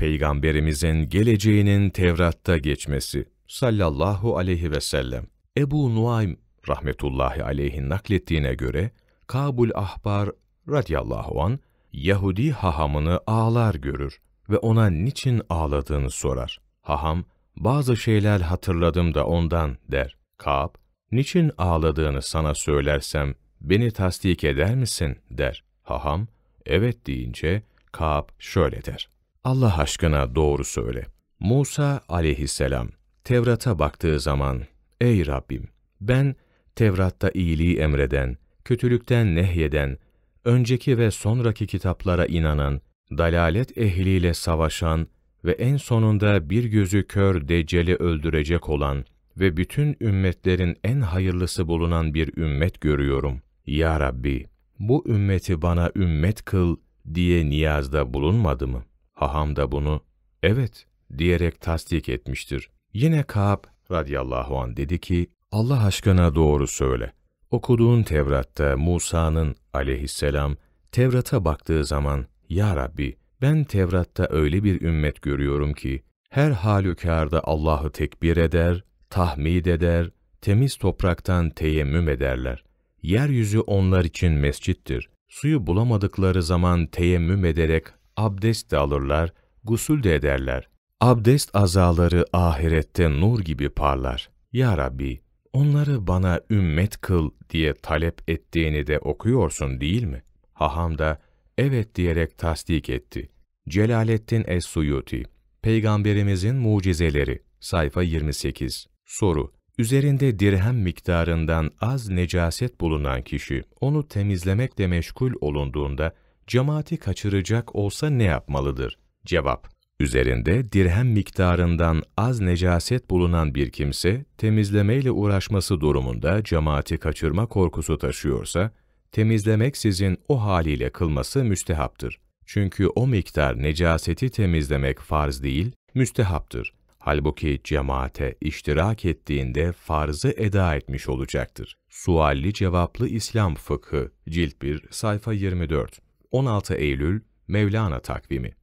Peygamberimizin geleceğinin Tevrat'ta geçmesi sallallahu aleyhi ve sellem. Ebu Nuaym rahmetullahi aleyhi naklettiğine göre Kabul Ahbar radiyallahu an Yahudi hahamını ağlar görür ve ona niçin ağladığını sorar. Haham, bazı şeyler hatırladım da ondan der. Kab, niçin ağladığını sana söylersem beni tasdik eder misin der. Haham, evet deyince Kab şöyle der. Allah aşkına doğru söyle. Musa aleyhisselam Tevrat'a baktığı zaman, Ey Rabbim! Ben Tevrat'ta iyiliği emreden, kötülükten nehyeden, önceki ve sonraki kitaplara inanan, dalalet ehliyle savaşan ve en sonunda bir gözü kör Deccal'i öldürecek olan ve bütün ümmetlerin en hayırlısı bulunan bir ümmet görüyorum. Ya Rabbi! Bu ümmeti bana ümmet kıl diye niyazda bulunmadı mı? Haham da bunu evet diyerek tasdik etmiştir. Yine Kaab radıyallahu an dedi ki Allah aşkına doğru söyle. Okuduğun Tevrat'ta Musa'nın aleyhisselam Tevrat'a baktığı zaman Ya Rabbi ben Tevrat'ta öyle bir ümmet görüyorum ki her halükarda Allah'ı tekbir eder, tahmid eder, temiz topraktan teyemmüm ederler. Yeryüzü onlar için mescittir. Suyu bulamadıkları zaman teyemmüm ederek abdest de alırlar, gusül de ederler. Abdest azaları ahirette nur gibi parlar. Ya Rabbi, onları bana ümmet kıl diye talep ettiğini de okuyorsun değil mi? Haham da evet diyerek tasdik etti. Celaleddin Es-Suyuti Peygamberimizin Mucizeleri Sayfa 28 Soru Üzerinde dirhem miktarından az necaset bulunan kişi, onu temizlemekle meşgul olunduğunda, cemaati kaçıracak olsa ne yapmalıdır? Cevap Üzerinde dirhem miktarından az necaset bulunan bir kimse, temizlemeyle uğraşması durumunda cemaati kaçırma korkusu taşıyorsa, temizlemek sizin o haliyle kılması müstehaptır. Çünkü o miktar necaseti temizlemek farz değil, müstehaptır. Halbuki cemaate iştirak ettiğinde farzı eda etmiş olacaktır. Sualli cevaplı İslam fıkhı, cilt 1, sayfa 24 16 Eylül Mevlana takvimi